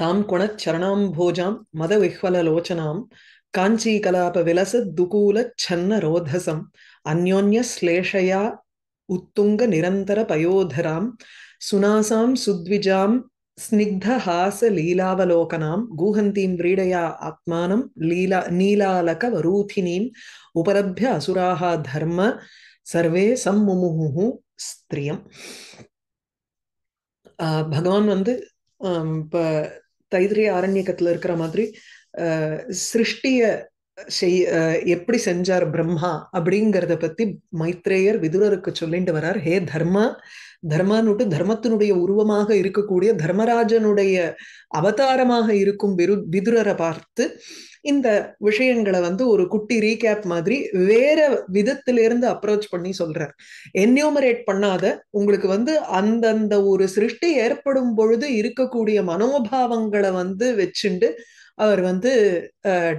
தாம் குணச் சரணாம்போஜாம் மத விஹ்வலலோச்சனாம் காஞ்சி கலாப விலச துகூல சன்ன ரோதசம் அந்யோன்ய ஸ்லேஷயா உத்துங்க நிரந்தர பயோதராம் சுனாசாம் சுத்விஜாம் ஸ்னிக்தஹாச லீலாவலோகனாம் கூஹந்தீம் விரீடயா ஆத்மானம் லீலா நீலாலக வரூபினீம் உபலபிய அசுராக தர்ம சர்வே சம்முமுஹு ஸ்திரியம் பகவான் வந்து இப்போ தைதிரிய ஆரண்யக்கத்துல இருக்கிற மாதிரி சிருஷ்டிய செய் எப்படி செஞ்சார் பிரம்மா அப்படிங்கிறத பத்தி மைத்ரேயர் விதுரருக்கு சொல்லிட்டு வரார் ஹே தர்மா தர்மானுட்டு தர்மத்தினுடைய உருவமாக இருக்கக்கூடிய தர்மராஜனுடைய அவதாரமாக இருக்கும் விரு விதுரரை பார்த்து இந்த விஷயங்களை வந்து ஒரு குட்டி ரீகேப் மாதிரி வேற விதத்திலிருந்து அப்ரோச் பண்ணி சொல்றார் என்யூமரேட் பண்ணாத உங்களுக்கு வந்து அந்தந்த ஒரு சிருஷ்டி ஏற்படும் பொழுது இருக்கக்கூடிய மனோபாவங்களை வந்து வச்சுண்டு அவர் வந்து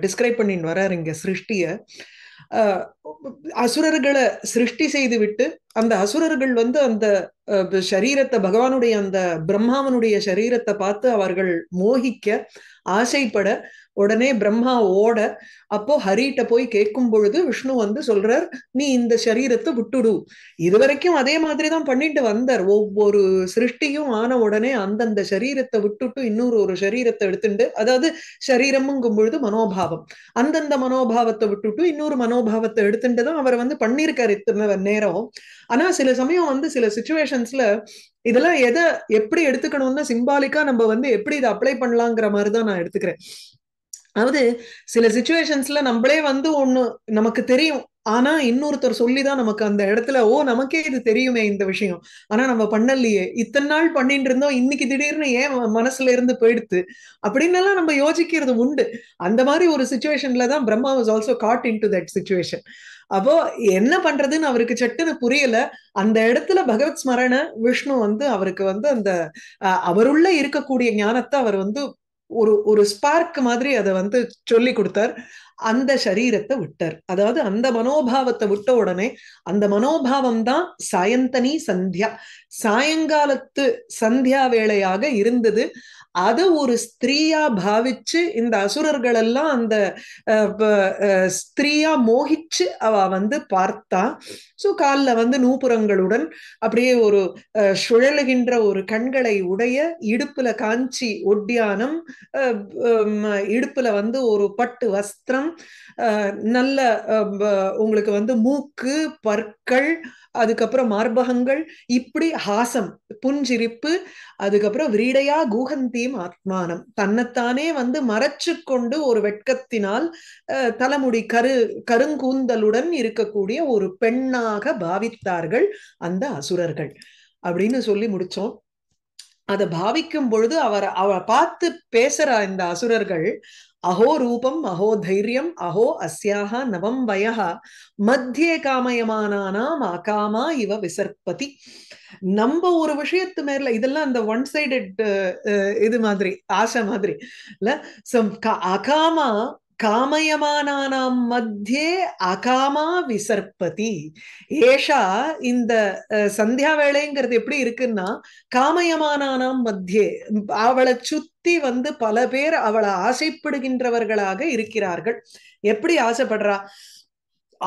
டிஸ்கிரைப் பண்ணின்னு வர்றார் இங்க சிருஷ்டிய அசுரர்களை சிருஷ்டி செய்து விட்டு அந்த அசுரர்கள் வந்து அந்த சரீரத்தை பகவானுடைய அந்த பிரம்மாவனுடைய சரீரத்தை பார்த்து அவர்கள் மோகிக்க ஆசைப்பட உடனே பிரம்மா ஓட அப்போ ஹரிட்ட போய் கேட்கும் பொழுது விஷ்ணு வந்து சொல்றார் நீ இந்த சரீரத்தை விட்டுடு இதுவரைக்கும் அதே மாதிரிதான் பண்ணிட்டு வந்தார் ஒவ்வொரு சிருஷ்டியும் ஆன உடனே அந்தந்த சரீரத்தை விட்டுட்டு இன்னொரு ஒரு சரீரத்தை எடுத்துட்டு அதாவது சரீரமுங்கும் பொழுது மனோபாவம் அந்தந்த மனோபாவத்தை விட்டுட்டு இன்னொரு மனோபாவத்தை எடுத்துட்டு தான் அவர் வந்து பண்ணியிருக்காரு இத்தனை நேரம் ஆனா சில சமயம் வந்து சில சுச்சுவேஷன்ஸ்ல இதெல்லாம் எதை எப்படி எடுத்துக்கணும்னா சிம்பாலிக்கா நம்ம வந்து எப்படி இதை அப்ளை பண்ணலாங்கிற மாதிரிதான் நான் எடுத்துக்கிறேன் அதாவது சில சுச்சுவேஷன்ஸ்ல நம்மளே வந்து ஒண்ணு நமக்கு தெரியும் ஆனா இன்னொருத்தர் சொல்லிதான் நமக்கு அந்த இடத்துல ஓ நமக்கே இது தெரியுமே இந்த விஷயம் ஆனா நம்ம பண்ணலையே இத்தனை நாள் பண்ணிட்டு இருந்தோம் இன்னைக்கு திடீர்னு ஏன் மனசுல இருந்து போயிடுத்து அப்படின்னு நம்ம யோசிக்கிறது உண்டு அந்த மாதிரி ஒரு சுச்சுவேஷன்லதான் Brahma was also caught in to that situation அப்போ என்ன பண்றதுன்னு அவருக்கு சட்டுன்னு புரியல அந்த இடத்துல பகவத் ஸ்மரண விஷ்ணு வந்து அவருக்கு வந்து அந்த அவருள்ள இருக்கக்கூடிய ஞானத்தை அவர் வந்து ஒரு ஒரு ஸ்பார்க் மாதிரி அதை வந்து சொல்லி கொடுத்தார் அந்த சரீரத்தை விட்டார் அதாவது அந்த மனோபாவத்தை விட்ட உடனே அந்த மனோபாவம் தான் சாயந்தனி சந்தியா சாயங்காலத்து சந்தியா வேளையாக இருந்தது அதை ஒரு ஸ்திரீயா பாவிச்சு இந்த அசுரர்கள் எல்லாம் அந்த ஸ்திரீயா மோகிச்சு அவ வந்து பார்த்தா ஸோ காலில் வந்து நூபுரங்களுடன் அப்படியே ஒரு சுழலுகின்ற ஒரு கண்களை உடைய இடுப்புல காஞ்சி ஒட்டியானம் இடுப்புல வந்து ஒரு பட்டு வஸ்திரம் நல்ல உங்களுக்கு வந்து மூக்கு பற்கள் அதுக்கப்புறம் மார்பகங்கள் இப்படி ஹாசம் புஞ்சிரிப்பு அதுக்கப்புறம் விரீடையா கூகந்தீம் ஆத்மானம் தன்னைத்தானே வந்து மறைச்சு கொண்டு ஒரு வெட்கத்தினால் தலைமுடி கரு கருங்கூந்தலுடன் இருக்கக்கூடிய ஒரு பெண்ணாக பாவித்தார்கள் அந்த அசுரர்கள் அப்படின்னு சொல்லி முடிச்சோம் அதை பாவிக்கும் பொழுது அவர் அவ பார்த்து பேசுற இந்த அசுரர்கள் அஹோ ரூபம் அஹோ தைரியம் அஹோ அஸ்யாக நவம் வய மத்தியே காமயமானானாம் அகாமா இவ விசற்பதி நம்ம ஒரு விஷயத்து மேல இதெல்லாம் அந்த ஒன் சைடட் இது மாதிரி ஆசை மாதிரி இல்ல சோ அகாமா காமயமானானாம் மத்தியே அகாமா விசர்பதி ஏஷா இந்த சந்தியா வேலைங்கிறது எப்படி இருக்குன்னா காமயமானானாம் மத்தியே அவளை சுத்தி வந்து பல பேர் அவளை ஆசைப்படுகின்றவர்களாக இருக்கிறார்கள் எப்படி ஆசைப்படுறா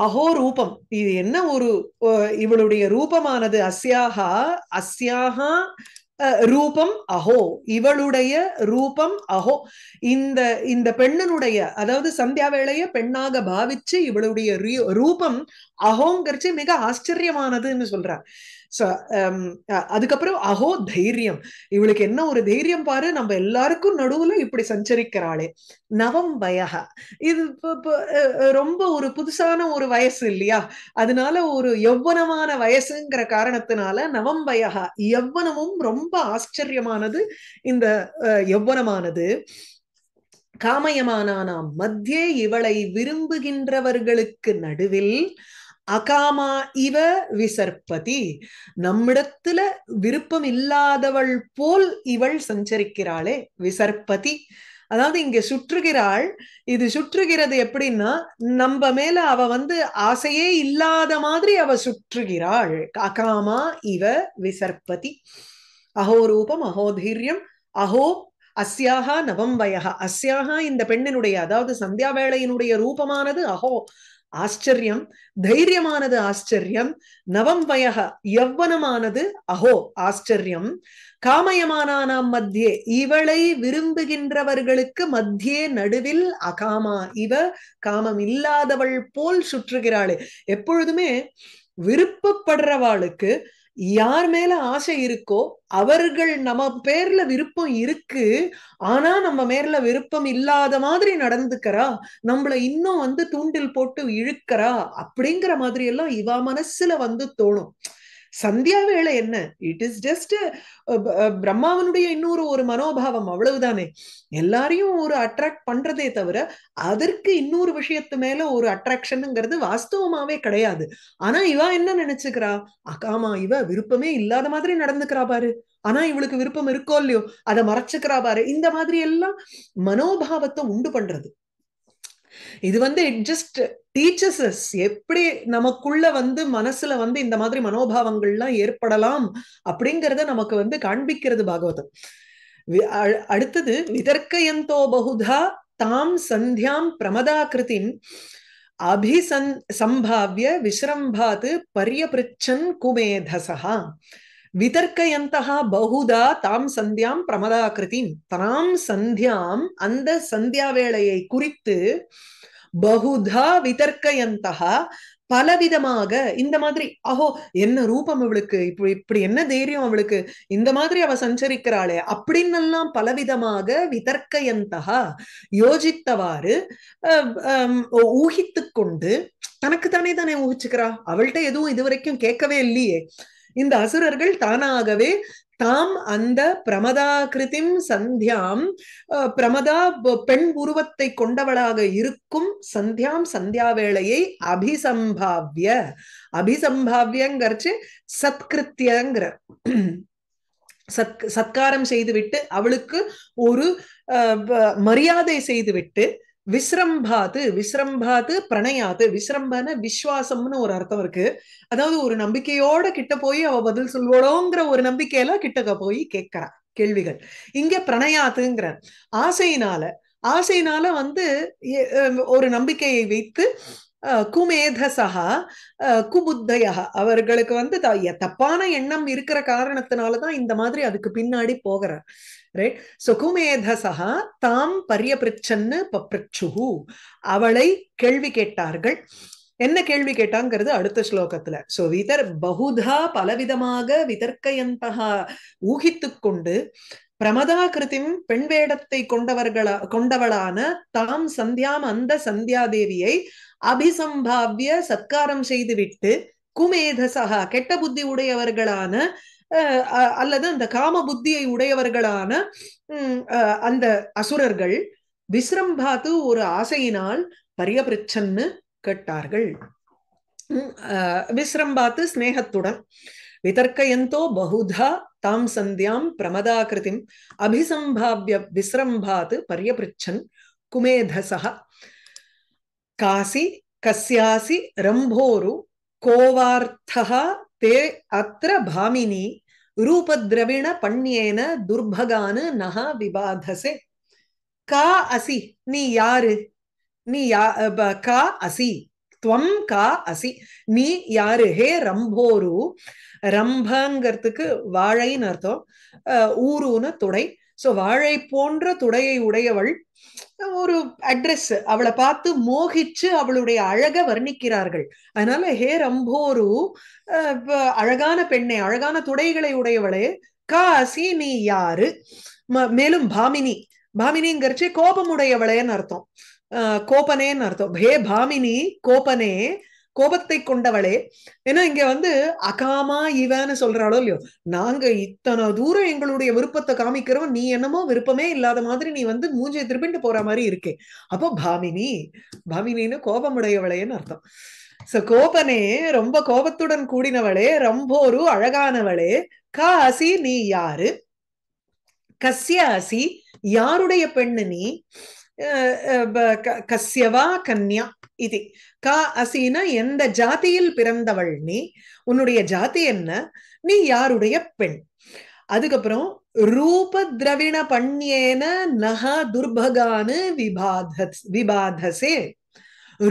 அஹோ ரூபம் இது என்ன ஒரு இவளுடைய ரூபமானது அஸ்யாகா அஸ்யாகா ரூபம் அஹோ இவளுடைய ரூபம் அஹோ இந்த இந்த பெண்ணனுடைய அதாவது சந்தியா வேளைய பெண்ணாக பாவிச்சு இவளுடைய ரூபம் அஹோங்கிறச்சு மிக ஆச்சரியமானதுன்னு சொல்றார் um, அதுக்கப்புறம் அஹோ தைரியம் இவளுக்கு என்ன ஒரு தைரியம் பாரு நம்ம எல்லாருக்கும் நடுவுல இப்படி சஞ்சரிக்கிறாளே நவம் வயக இது ரொம்ப ஒரு புதுசான ஒரு வயசு இல்லையா அதனால ஒரு எவ்வனமான வயசுங்கிற காரணத்தினால நவம் வயக எவ்வனமும் ரொம்ப ஆச்சரியமானது இந்த எவ்வனமானது காமயமானானாம் மத்தியே இவளை விரும்புகின்றவர்களுக்கு நடுவில் அகாமா இவ விசர்ப்பதி நம்மிடத்துல விருப்பம் இல்லாதவள் போல் இவள் சஞ்சரிக்கிறாளே விசர்ப்பதி அதாவது இங்க சுற்றுகிறாள் இது சுற்றுகிறது எப்படின்னா நம்ம மேல அவ வந்து ஆசையே இல்லாத மாதிரி அவ சுற்றுகிறாள் அகாமா இவ விசர்ப்பதி அகோரூபம் அகோதீரியம் அகோ அஸ்யாகா நவம்பயகா அஸ்யாகா இந்த பெண்ணினுடைய அதாவது சந்தியா வேளையினுடைய ரூபமானது அகோ ஆச்சரியம் தைரியமானது ஆச்சரியம் நவம் வயக யவ்வனமானது அஹோ ஆச்சரியம் காமயமானானாம் மத்தியே இவளை விரும்புகின்றவர்களுக்கு மத்தியே நடுவில் அகாமா இவ காமம் இல்லாதவள் போல் சுற்றுகிறாளே எப்பொழுதுமே விருப்பப்படுறவாளுக்கு யார் மேல ஆசை இருக்கோ அவர்கள் நம்ம பேர்ல விருப்பம் இருக்கு ஆனா நம்ம மேல விருப்பம் இல்லாத மாதிரி நடந்துக்கிறா நம்மள இன்னும் வந்து தூண்டில் போட்டு இழுக்கிறா அப்படிங்கிற மாதிரி எல்லாம் இவா மனசுல வந்து தோணும் சந்தியா வேலை என்ன இட் இஸ் ஜஸ்ட் பிரம்மாவனுடைய இன்னொரு ஒரு மனோபாவம் அவ்வளவுதானே எல்லாரையும் ஒரு அட்ராக்ட் பண்றதே தவிர அதற்கு இன்னொரு விஷயத்து மேல ஒரு அட்ராக்ஷனுங்கிறது வாஸ்தவமாவே கிடையாது ஆனா இவ என்ன நினைச்சுக்கிறா அக்காமா இவ விருப்பமே இல்லாத மாதிரி நடந்துக்கிறா பாரு ஆனா இவளுக்கு விருப்பம் இருக்கோ இல்லையோ அதை மறைச்சுக்கிறா பாரு இந்த மாதிரி எல்லாம் மனோபாவத்தை உண்டு பண்றது இது வந்து இட் ஜஸ்ட் டீச்சர்ஸ் எப்படி நமக்குள்ள வந்து மனசுல வந்து இந்த மாதிரி மனோபாவங்கள்லாம் ஏற்படலாம் அப்படிங்கிறத நமக்கு வந்து காண்பிக்கிறது பாகவதம் அடுத்தது விதர்க்கயந்தோ பகுதா தாம் சந்தியாம் பிரமதாகிருத்தின் அபிசன் சம்பாவிய விசிரம்பாது பரியபிருச்சன் குமேதசகா விதர்க்கயந்தகா பகுதா தாம் சந்தியாம் பிரமதாகிருத்தின் தாம் சந்தியாம் அந்த சந்தியா வேளையை குறித்து பகுதா விதர்க்கயந்தகா பலவிதமாக இந்த மாதிரி அஹோ என்ன ரூபம் அவளுக்கு இப்படி இப்படி என்ன தைரியம் அவளுக்கு இந்த மாதிரி அவ சஞ்சரிக்கிறாளே அப்படின்னு எல்லாம் பலவிதமாக விதர்க்கயந்தகா யோசித்தவாறு ஊகித்து கொண்டு தனக்கு தானே தானே ஊகிச்சுக்கிறா அவள்கிட்ட எதுவும் இதுவரைக்கும் கேட்கவே இல்லையே இந்த அசுரர்கள் தானாகவே தாம் அந்த பிரமதாகிருதிம் சந்தியாம் பிரமதா பெண் உருவத்தை கொண்டவளாக இருக்கும் சந்தியாம் சந்தியா வேளையை அபிசம்பாவிய அபிசம்பாவியங்கிறச்சு சத்கிருத்தியங்கிற சத் சத்காரம் செய்துவிட்டு அவளுக்கு ஒரு மரியாதை செய்துவிட்டு விஸ்ரம்பாத்து விஸ்ரம்பாத்து பிரணயாத்து விஸ்ரம்பன விஸ்வாசம்னு ஒரு அர்த்தம் இருக்கு அதாவது ஒரு நம்பிக்கையோட கிட்ட போய் அவ பதில் சொல்வாளோங்கிற ஒரு நம்பிக்கையில கிட்டக்க போய் கேட்கிறா கேள்விகள் இங்க பிரணயாத்துங்கிற ஆசையினால ஆசையினால வந்து ஒரு நம்பிக்கையை வைத்து குமேதசகா குபுத்தயா அவர்களுக்கு வந்து தப்பான எண்ணம் இருக்கிற காரணத்தினாலதான் இந்த மாதிரி அதுக்கு பின்னாடி போகிறார் ரைட் தாம் அவளை கேள்வி கேட்டார்கள் என்ன கேள்வி கேட்டாங்கிறது அடுத்த ஸ்லோகத்துல சோ விதர் பகுதா பலவிதமாக விதர்க்கயந்தகா ஊகித்து கொண்டு பிரமதாகிருத்தின் பெண் வேடத்தை கொண்டவர்களா கொண்டவளான தாம் சந்தியாம் அந்த சந்தியாதேவியை அபிசம்பாவிய சத்காரம் செய்துவிட்டு குமேதசகா கெட்ட புத்தி உடையவர்களான அல்லது அந்த காம புத்தியை உடையவர்களான அந்த அசுரர்கள் விஸ்ரம்பாத்து ஒரு ஆசையினால் பரியபிரச்சன்னு கேட்டார்கள் விஸ்ரம்பாத்து ஸ்னேகத்துடன் விதர்க்கயந்தோ பகுதா தாம் சந்தியாம் பிரமதாகிருதிம் அபிசம்பாவிய விஸ்ரம்பாத்து பரியபிரச்சன் குமேதசா காசி கஸ்யாசி ரம்போரு கோவார்த்தா தே அத்திர பாமினி ரூபத்ரவிண பண்யேன துர்பகானு நகா விவாதசே கா அசி நீ யாரு நீ யா கா அசி துவம் கா அசி நீ யாரு ஹே ரம்போரு ரம்பங்கிறதுக்கு வாழைன்னு அர்த்தம் ஊருன்னு துடை ஸோ வாழை போன்ற துடையை உடையவள் ஒரு அட்ரஸ் அவளை பார்த்து மோகிச்சு அவளுடைய அழக வர்ணிக்கிறார்கள் அதனால ஹே ரம்போரு அழகான பெண்ணே அழகான துடைகளை உடையவளே காசி நீ யாரு மேலும் பாமினி பாமினிங்கிறச்சே கோபமுடையவளேன்னு அர்த்தம் கோபனேன்னு அர்த்தம் ஹே பாமினி கோபனே கோபத்தை கொண்டவளே ஏன்னா இங்க வந்து அகாமா இவன்னு சொல்றாளோ இல்லையோ நாங்க இத்தனை தூரம் எங்களுடைய விருப்பத்தை காமிக்கிறோம் நீ என்னமோ விருப்பமே இல்லாத மாதிரி நீ வந்து மூஞ்சியை திருப்பிட்டு போற மாதிரி இருக்கே அப்போ பாமினி பாமினின்னு கோபமுடையவளேன்னு அர்த்தம் சோ கோபனே ரொம்ப கோபத்துடன் கூடினவளே ரொம்போரு அழகானவளே கா அசி நீ யாரு கஸ்ய அசி யாருடைய பெண்ணு நீ கஸ்யவா கன்யா இது கா அசினா எந்த ஜாதியில் பிறந்தவள் நீ உன்னுடைய ஜாதி என்ன நீ யாருடைய பெண் அதுக்கப்புறம் ரூப திரவிண பண்யேன நக துர்பகானு விபாத விபாதசே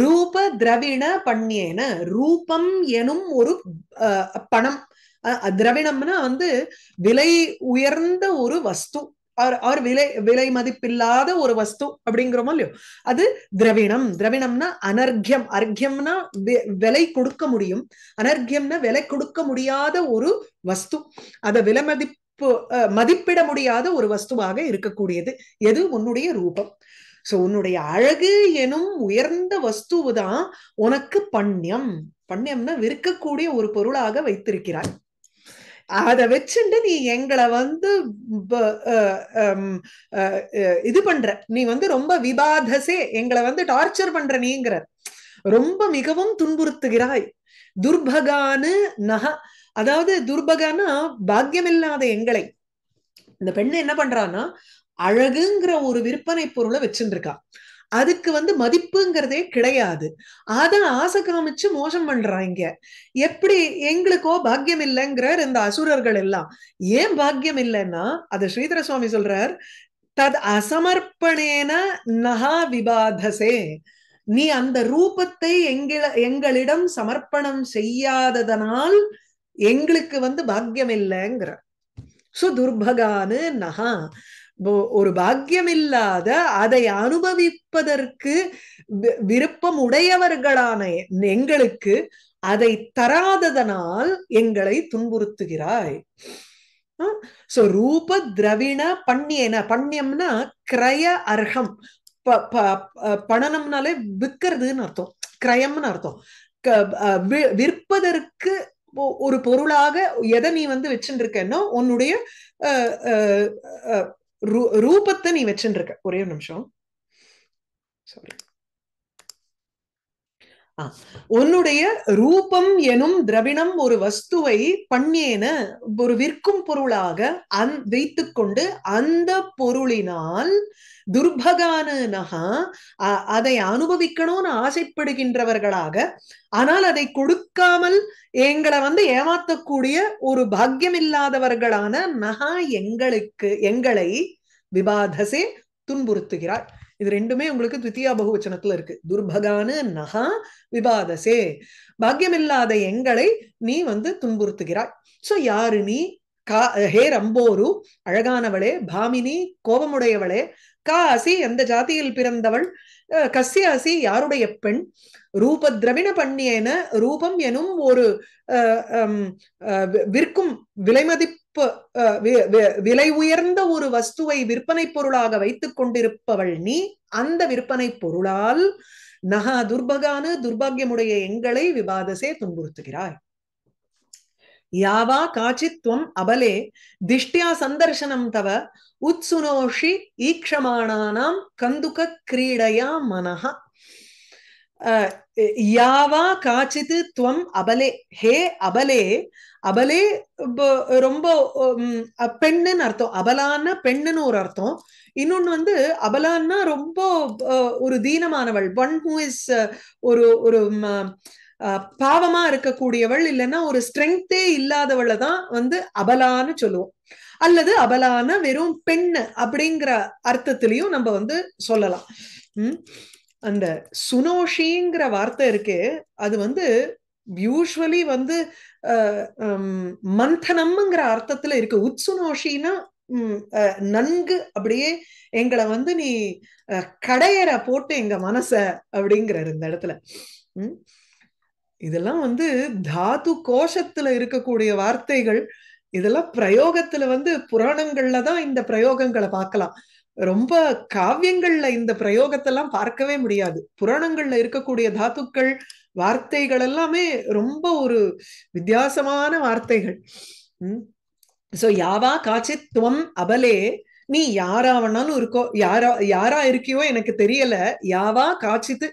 ரூப திரவிண பண்யேன ரூபம் எனும் ஒரு பணம் திரவிணம்னா வந்து விலை உயர்ந்த ஒரு வஸ்து ஆர் விலை விலை மதிப்பில்லாத ஒரு வஸ்து அப்படிங்கிறோமோ இல்லையோ அது திரவிணம் திரவிணம்னா அனர்கியம் அர்க்கியம்னா விலை கொடுக்க முடியும் அனர்கியம்னா விலை கொடுக்க முடியாத ஒரு வஸ்து அத விலை மதிப்பு மதிப்பிட முடியாத ஒரு வஸ்துவாக இருக்கக்கூடியது எது உன்னுடைய ரூபம் சோ உன்னுடைய அழகு எனும் உயர்ந்த வஸ்துவுதான் உனக்கு பண்ணியம் பண்ணியம்னா விற்கக்கூடிய ஒரு பொருளாக வைத்திருக்கிறாய் அதை வச்சுட்டு நீ எங்களை வந்து இது பண்ற நீ வந்து ரொம்ப விபாதசே எங்களை வந்து டார்ச்சர் பண்ற நீங்கிற ரொம்ப மிகவும் துன்புறுத்துகிறாய் துர்பகானு நக அதாவது துர்பகானா பாக்கியமில்லாத எங்களை இந்த பெண்ணு என்ன பண்றான்னா அழகுங்கிற ஒரு விற்பனை பொருளை வச்சுருக்கான் அதுக்கு வந்து மதிப்புங்கிறதே கிடையாது அத ஆசை காமிச்சு மோசம் பண்றாங்க எப்படி எங்களுக்கோ பாக்கியம் இல்லைங்கிற இந்த அசுரர்கள் எல்லாம் ஏன் பாக்கியம் இல்லைன்னா அது ஸ்ரீதர சுவாமி சொல்றார் தத் அசமர்ப்பணேன நகா விபாதசே நீ அந்த ரூபத்தை எங்கள எங்களிடம் சமர்ப்பணம் செய்யாததனால் எங்களுக்கு வந்து பாக்கியம் இல்லைங்கிற சோ துர்பகானு நகா ஒரு பாக்கியமில்லாத அதை அனுபவிப்பதற்கு விருப்பம் உடையவர்களான எங்களுக்கு அதை தராததனால் எங்களை துன்புறுத்துகிறாய் சோ ரூப திரவிண பண்ணியன பண்ணியம்னா கிரய அர்ஹம் பணனம்னாலே விற்கிறதுன்னு அர்த்தம் கிரயம்னு அர்த்தம் விற்பதற்கு ஒரு பொருளாக எதை நீ வந்து வச்சுட்டு உன்னுடைய ரூபத்தை நீ வச்சுருக்க ஒரே ஒரு நிமிஷம் சாரி உன்னுடைய ரூபம் எனும் திரவிணம் ஒரு வஸ்துவை பண்ணேன ஒரு விற்கும் பொருளாக அந் வைத்து கொண்டு அந்த பொருளினால் துர்பகானனகா அதை அனுபவிக்கணும்னு ஆசைப்படுகின்றவர்களாக ஆனால் அதை கொடுக்காமல் எங்களை வந்து ஏமாத்தக்கூடிய ஒரு பாக்கியம் இல்லாதவர்களான நகா எங்களுக்கு எங்களை விபாதசே துன்புறுத்துகிறாள் இது ரெண்டுமே உங்களுக்கு த்வித்தியா பகுவச்சனத்துல இருக்கு துர்பகானு நகா விபாதசே பாக்கியமில்லாத எங்களை நீ வந்து துன்புறுத்துகிறாய் சோ யாரு நீ கா ஹே ரம்போரு அழகானவளே பாமினி கோபமுடையவளே கா அசி எந்த ஜாதியில் பிறந்தவள் கசிய அசி யாருடைய பெண் ரூப திரவிண பண்ணியன ரூபம் எனும் ஒரு விற்கும் விலைமதி விலை உயர்ந்த ஒரு வஸ்துவை விற்பனை பொருளாக வைத்துக் கொண்டிருப்பவள் நீ அந்த விற்பனை பொருளால் நகா துர்பகானு துர்பாகியமுடைய எங்களை விவாதசே துன்புறுத்துகிறாய் யாவா காச்சித்வம் அபலே திஷ்டியா சந்தர்சனம் தவ உத்சுனோஷி ஈக்ஷமானானாம் கந்துக கிரீடையா மனஹ யாவா காச்சித் துவம் அபலே ஹே அபலே அபலே ரொம்ப பெண்ணுன்னு அர்த்தம் அபலான பெண்ணுன்னு ஒரு அர்த்தம் இன்னொன்னு வந்து அபலான்னா ரொம்ப ஒரு தீனமானவள் ஒன் ஹூ இஸ் ஒரு ஒரு பாவமா இருக்கக்கூடியவள் இல்லைன்னா ஒரு ஸ்ட்ரென்தே இல்லாதவளை தான் வந்து அபலான்னு சொல்லுவோம் அல்லது அபலான வெறும் பெண் அப்படிங்கிற அர்த்தத்திலையும் நம்ம வந்து சொல்லலாம் அந்த சுனோஷிங்கிற வார்த்தை இருக்கு அது வந்து யூஸ்வலி வந்து மந்தனம்ங்கிற அர்த்தத்துல இருக்கு உத்சுனோஷின்னா நன்கு அப்படியே எங்களை வந்து நீ கடையற போட்டு எங்க மனச அப்படிங்கிறாரு இந்த இடத்துல இதெல்லாம் வந்து தாது கோஷத்துல இருக்கக்கூடிய வார்த்தைகள் இதெல்லாம் பிரயோகத்துல வந்து புராணங்கள்ல தான் இந்த பிரயோகங்களை பார்க்கலாம் ரொம்ப காவியங்கள்ல இந்த பிரயோகத்தெல்லாம் பார்க்கவே முடியாது புராணங்கள்ல இருக்கக்கூடிய தாத்துக்கள் வார்த்தைகள் எல்லாமே ரொம்ப ஒரு வித்தியாசமான வார்த்தைகள் உம் சோ யாவா காச்சித் துவம் அபலே நீ யாராவனாலும் இருக்கோ யாரா யாரா இருக்கியோ எனக்கு தெரியல யாவா காச்சித்து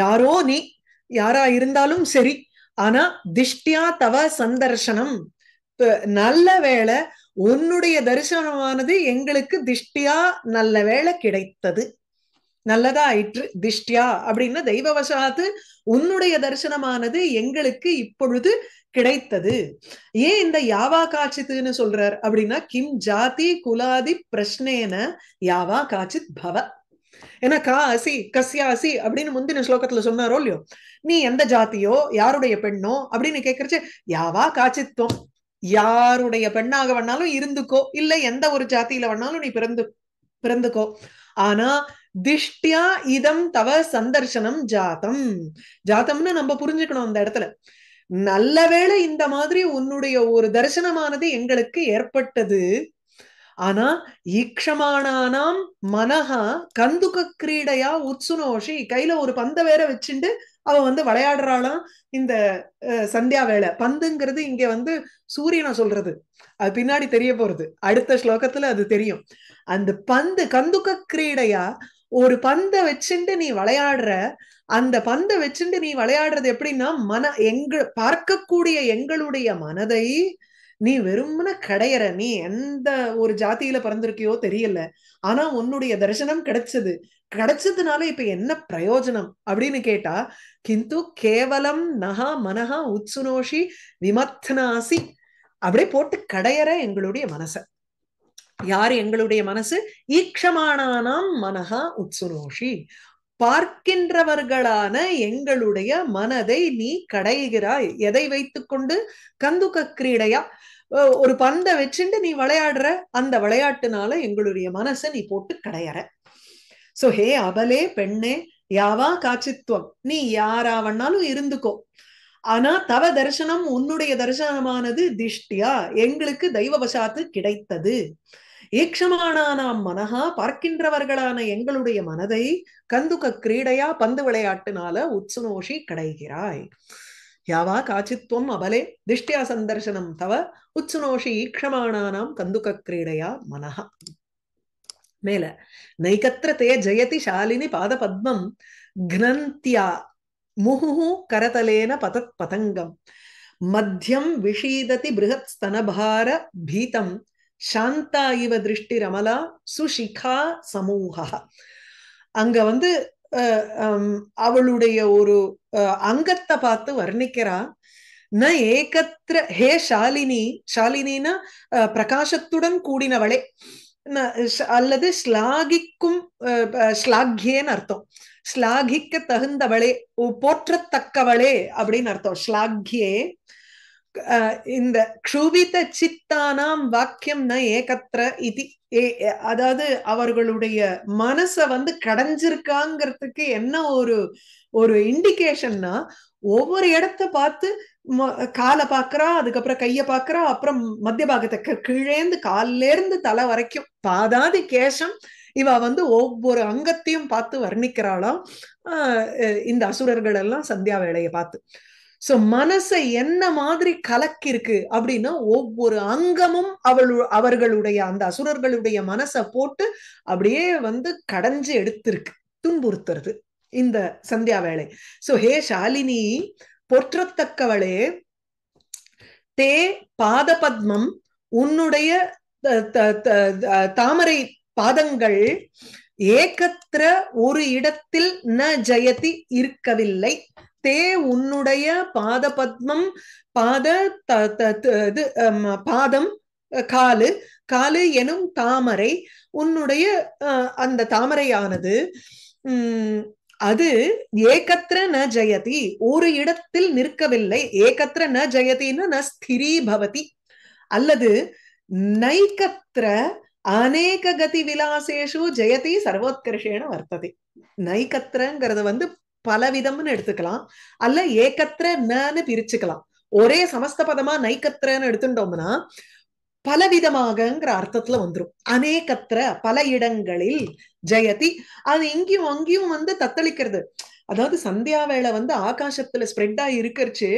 யாரோ நீ யாரா இருந்தாலும் சரி ஆனா திஷ்டியா தவ சந்தர்சனம் நல்ல வேலை உன்னுடைய தரிசனமானது எங்களுக்கு திஷ்டியா நல்ல வேலை கிடைத்தது நல்லதா ஆயிற்று திஷ்டியா அப்படின்னு தெய்வவசாத்து உன்னுடைய தரிசனமானது எங்களுக்கு இப்பொழுது கிடைத்தது ஏன் இந்த யாவா காட்சித்துன்னு சொல்றார் அப்படின்னா கிம் ஜாதி குலாதி பிரஷ்னேன யாவா காட்சித் பவ ஏன்னா கா அசி கசியாசி அப்படின்னு முந்தின ஸ்லோகத்துல சொன்னாரோ இல்லையோ நீ எந்த ஜாத்தியோ யாருடைய பெண்ணோ அப்படின்னு கேக்குறச்சு யாவா காட்சித்துவம் யாருடைய பெண்ணாக வேணாலும் இருந்துக்கோ இல்ல எந்த ஒரு ஜாத்தியில வேணாலும் நீ பிறந்து பிறந்துக்கோ ஆனா திஷ்டியா இதம் தவ சந்தர்சனம் ஜாத்தம் ஜாத்தம்னு நம்ம புரிஞ்சுக்கணும் அந்த இடத்துல நல்ல வேளை இந்த மாதிரி உன்னுடைய ஒரு தரிசனமானது எங்களுக்கு ஏற்பட்டது ஆனா ஈக்ஷமானாம் மனஹா கந்துக கிரீடையா உத்சுனோஷி கையில ஒரு பந்த வேற வச்சுட்டு அவ வந்து விளையாடுறாளாம் இந்த சந்தியா வேலை பந்துங்கிறது இங்க வந்து சூரியனை சொல்றது அது பின்னாடி தெரிய போறது அடுத்த ஸ்லோகத்துல அது தெரியும் அந்த பந்து கந்துக்க கிரீடையா ஒரு பந்தை வச்சுட்டு நீ விளையாடுற அந்த பந்தை வச்சுட்டு நீ விளையாடுறது எப்படின்னா மன எங்க பார்க்கக்கூடிய எங்களுடைய மனதை நீ வெறும்ன கிடையற நீ எந்த ஒரு ஜாதியில பிறந்திருக்கியோ தெரியல ஆனா உன்னுடைய தரிசனம் கிடைச்சது கிடைச்சதுனால இப்ப என்ன பிரயோஜனம் அப்படின்னு கேட்டா கிந்து கேவலம் நகா மனஹா உச்சுனோஷி விமத்னாசி அப்படியே போட்டு கடையற எங்களுடைய மனசை யார் எங்களுடைய மனசு ஈக்ஷமானானாம் மனஹா உத்சுனோஷி பார்க்கின்றவர்களான எங்களுடைய மனதை நீ கடைகிறாய் எதை வைத்துக்கொண்டு கந்துக்க கிரீடையா ஒரு பந்தை வச்சுட்டு நீ விளையாடுற அந்த விளையாட்டுனால எங்களுடைய மனசை நீ போட்டு கடையற சோ ஹே அபலே பெண்ணே யாவா காட்சித்துவம் நீ யாராவன்னாலும் இருந்துக்கோ ஆனா தவ தரிசனம் உன்னுடைய தரிசனமானது திஷ்டியா எங்களுக்கு தெய்வவசாத்து கிடைத்தது ஈக்ஷமானானாம் மனஹா பார்க்கின்றவர்களான எங்களுடைய மனதை கந்துக கிரீடையா பந்து விளையாட்டுனால உத்சுனோஷி கடைகிறாய் யாவா காச்சித்வம் அபலே திஷ்டியா சந்தர்சனம் தவ உச்சுனோஷி ஈக்ஷமானானாம் கந்துக கிரீடையா மனஹா மேல நைகத்திர தே ஜெயதி ஷாலினி பாத பத்மம் க்னந்தியா முகுஹு கரதலேன பதத் பதங்கம் மத்தியம் விஷீததி பிருகத் ஸ்தனபார பீதம் சாந்தா இவ திருஷ்டி ரமலா சுஷிகா சமூகா அங்க வந்து அவளுடைய ஒரு அங்கத்தை பார்த்து வர்ணிக்கிறா ந ஏகத்திர ஹே ஷாலினி ஷாலினா பிரகாசத்துடன் கூடினவளே அல்லது ஸ்லாகிக்கும் ஸ்லாகியன்னு அர்த்தம் ஸ்லாகிக்க தகுந்தவளே போற்றத்தக்கவளே அப்படின்னு அர்த்தம் ஸ்லாகியே இந்த க்ஷுபித சித்தானாம் வாக்கியம் ந ஏகத்திர இது அதாவது அவர்களுடைய மனச வந்து கடைஞ்சிருக்காங்கிறதுக்கு என்ன ஒரு ஒரு இண்டிகேஷன்னா ஒவ்வொரு இடத்த பார்த்து காலை பாக்குறா அதுக்கப்புறம் கைய பாக்குறா அப்புறம் மத்திய பாகத்தை கீழேந்து கால்ல இருந்து தலை வரைக்கும் பாதாதி கேஷம் இவ வந்து ஒவ்வொரு அங்கத்தையும் பார்த்து வர்ணிக்கிறாளாம் இந்த அசுரர்கள் எல்லாம் சந்தியா வேலையை பார்த்து சோ மனசை என்ன மாதிரி கலக்கிருக்கு அப்படின்னா ஒவ்வொரு அங்கமும் அவள் அவர்களுடைய அந்த அசுரர்களுடைய மனசை போட்டு அப்படியே வந்து கடைஞ்சு எடுத்திருக்கு துன்புறுத்துறது இந்த சந்தியா வேலை சோ ஹே ஷாலினி பொற்றத்தக்கவளே தே பாதபத்மம் உன்னுடைய தாமரை பாதங்கள் ஏகத்திர ஒரு இடத்தில் ந ஜயதி இருக்கவில்லை தே உன்னுடைய பாத பத்மம் பாத இது பாதம் காலு காலு எனும் தாமரை உன்னுடைய அந்த தாமரையானது உம் அது ஏகத்திர ந ஜயதி ஒரு இடத்தில் நிற்கவில்லை ஏகத்திர ந ஜயத்தின்னு ந ஸ்திரி பவதி அல்லது நைகத்திர அநேக கதி விலாசேஷு ஜெயதி சர்வோத்கர்ஷேன வர்த்ததி நைகத்திரங்கிறது வந்து பல விதம்னு எடுத்துக்கலாம் அல்ல ஏக்கத்திர நன்னு பிரிச்சுக்கலாம் ஒரே சமஸ்தபதமா நைக்கத்திரன்னு எடுத்துட்டோம்னா பலவிதமாகங்கிற அர்த்தத்துல வந்துடும் அநேகத்திர பல இடங்களில் ஜெயதி அது இங்கேயும் அங்கேயும் வந்து தத்தளிக்கிறது அதாவது சந்தியா வேலை வந்து ஆகாசத்துல ஸ்ப்ரெட் ஆகி இருக்கிறச்சு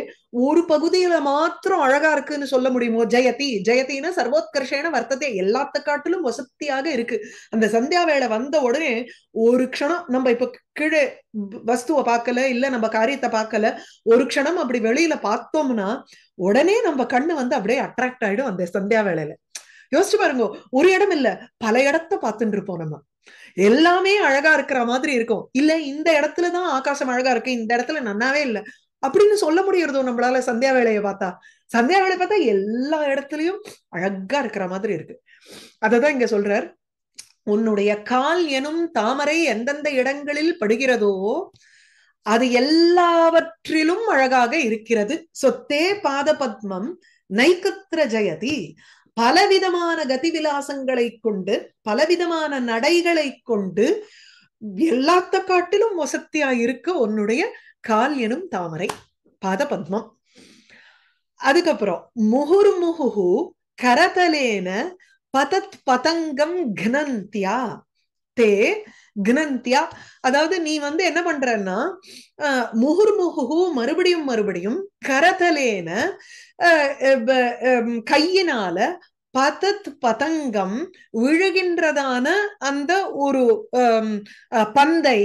ஒரு பகுதியில மாத்திரம் அழகா இருக்குன்னு சொல்ல முடியுமோ ஜெயதி ஜெயத்தின்னா சர்வோத்கர்ஷேன வர்த்ததே எல்லாத்த காட்டிலும் வசதியாக இருக்கு அந்த சந்தியா வேலை வந்த உடனே ஒரு க்ஷணம் நம்ம இப்ப கீழே வஸ்துவை பார்க்கல இல்ல நம்ம காரியத்தை பார்க்கல ஒரு க்ஷணம் அப்படி வெளியில பார்த்தோம்னா உடனே நம்ம கண்ணு வந்து அப்படியே அட்ராக்ட் ஆயிடும் அந்த சந்தியா வேலையில யோசிச்சு பாருங்க ஒரு இடம் இல்ல பல இடத்த பார்த்துட்டு இருப்போம் நம்ம எல்லாமே அழகா இருக்கிற மாதிரி இருக்கும் இல்ல இந்த இடத்துலதான் ஆகாசம் அழகா இருக்கு இந்த இடத்துல நன்னாவே இல்லை அப்படின்னு சொல்ல முடியறதோ நம்மளால சந்தியா வேலையை பார்த்தா சந்தியா வேலையை பார்த்தா எல்லா இடத்துலயும் அழகா இருக்கிற மாதிரி இருக்கு அததான் இங்க சொல்றார் உன்னுடைய கால் எனும் தாமரை எந்தெந்த இடங்களில் படுகிறதோ அது எல்லாவற்றிலும் அழகாக இருக்கிறது சொத்தே பாத பத்மம் நைக்கத்திர ஜெயதி பலவிதமான கதிவிலாசங்களை கொண்டு பலவிதமான நடைகளை கொண்டு எல்லாத்த காட்டிலும் வசத்தியா இருக்க உன்னுடைய கால் எனும் தாமரை பாத பத்மம் அதுக்கப்புறம் முகுர் முகு கரதலேன பதத் பதங்கம் கனந்தியா தே கிணந்தியா அதாவது நீ வந்து என்ன பண்றன்னா முகுர்முகு மறுபடியும் மறுபடியும் கரதலேன கையினால பதத் பதங்கம் விழுகின்றதான அந்த ஒரு பந்தை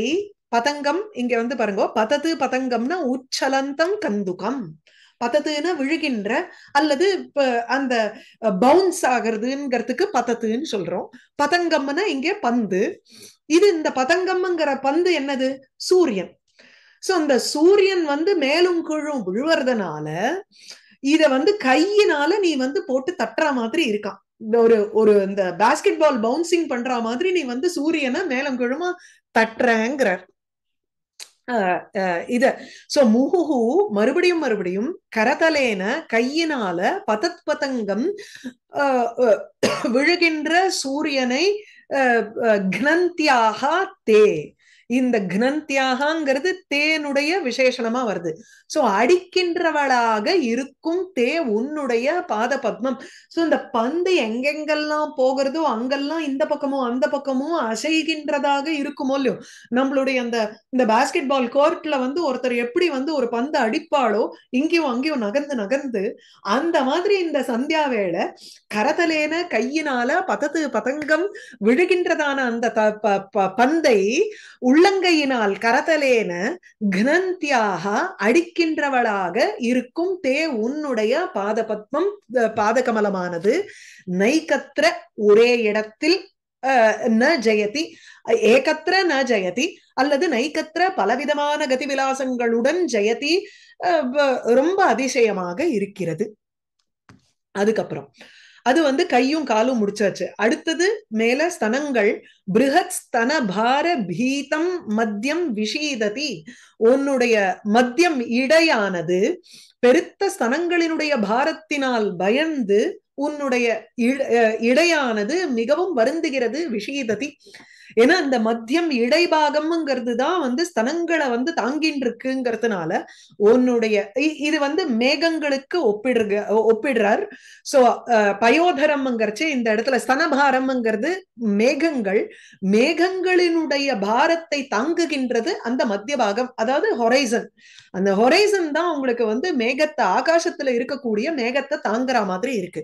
பதங்கம் இங்க வந்து பாருங்க பதத்து பதங்கம்னா உச்சலந்தம் கந்துகம் பத்தத்துன்னா விழுகின்ற அல்லது இப்ப அந்த பவுன்ஸ் ஆகிறதுங்கிறதுக்கு பத்தத்துன்னு சொல்றோம் பதங்கம்னா இங்கே பந்து இது இந்த பதங்கம்ங்கிற பந்து என்னது சூரியன் சோ அந்த சூரியன் வந்து மேலும் குழும் விழுவறதுனால இத வந்து கையினால நீ வந்து போட்டு தட்டுற மாதிரி இருக்கான் ஒரு ஒரு இந்த பாஸ்கெட் பால் பவுன்சிங் பண்ற மாதிரி நீ வந்து சூரியனை மேலும் கீழுமா தட்டுறங்கிறார் இத சோ முகுகு மறுபடியும் மறுபடியும் கரதலேன கையினால பதத் பதங்கம் விழுகின்ற சூரியனை தே இந்த கிரந்தியாகங்கிறது தேனுடைய விசேஷனமா வருது சோ அடிக்கின்றவளாக இருக்கும் தே உன்னுடைய பாத பத்மம் சோ இந்த பந்து எங்கெங்கெல்லாம் போகிறதோ அங்கெல்லாம் இந்த பக்கமும் அந்த பக்கமும் அசைகின்றதாக இருக்குமோ இல்லையோ நம்மளுடைய அந்த இந்த பாஸ்கெட் பால் கோர்ட்ல வந்து ஒருத்தர் எப்படி வந்து ஒரு பந்து அடிப்பாளோ இங்கேயும் அங்கேயும் நகர்ந்து நகர்ந்து அந்த மாதிரி இந்த சந்தியா வேளை கரதலேன கையினால பதத்து பதங்கம் விழுகின்றதான அந்த பந்தை உள்ள உள்ளங்கையினால் கரதலேன கிரந்தியாக அடிக்கின்றவளாக இருக்கும் தே உன்னுடைய பாதபத்மம் பாதகமலமானது நைக்கத்திர ஒரே இடத்தில் ந ஜெயதி ஏகத்திர ந ஜெயதி அல்லது நைக்கத்திர பலவிதமான கதிவிலாசங்களுடன் ஜெயதி ரொம்ப அதிசயமாக இருக்கிறது அதுக்கப்புறம் அது வந்து கையும் காலும் முடிச்சாச்சு அடுத்தது மேல ஸ்தனங்கள் பிருகத் ஸ்தன பார பீதம் மத்தியம் விஷீததி உன்னுடைய மத்தியம் இடையானது பெருத்த ஸ்தனங்களினுடைய பாரத்தினால் பயந்து உன்னுடைய இடையானது மிகவும் வருந்துகிறது விஷீததி ஏன்னா இந்த மத்தியம் இடைபாகம்ங்கிறது தான் வந்து ஸ்தனங்களை வந்து தாங்கின் இருக்குங்கிறதுனால உன்னுடைய இது வந்து மேகங்களுக்கு ஒப்பிடுக ஒப்பிடுறார் சோ பயோதரம்ங்கிறச்சு இந்த இடத்துல ஸ்தனபாரம்ங்கிறது மேகங்கள் மேகங்களினுடைய பாரத்தை தாங்குகின்றது அந்த மத்திய பாகம் அதாவது ஹொரைசன் அந்த ஹொரைசன் தான் உங்களுக்கு வந்து மேகத்தை ஆகாசத்துல இருக்கக்கூடிய மேகத்தை தாங்குற மாதிரி இருக்கு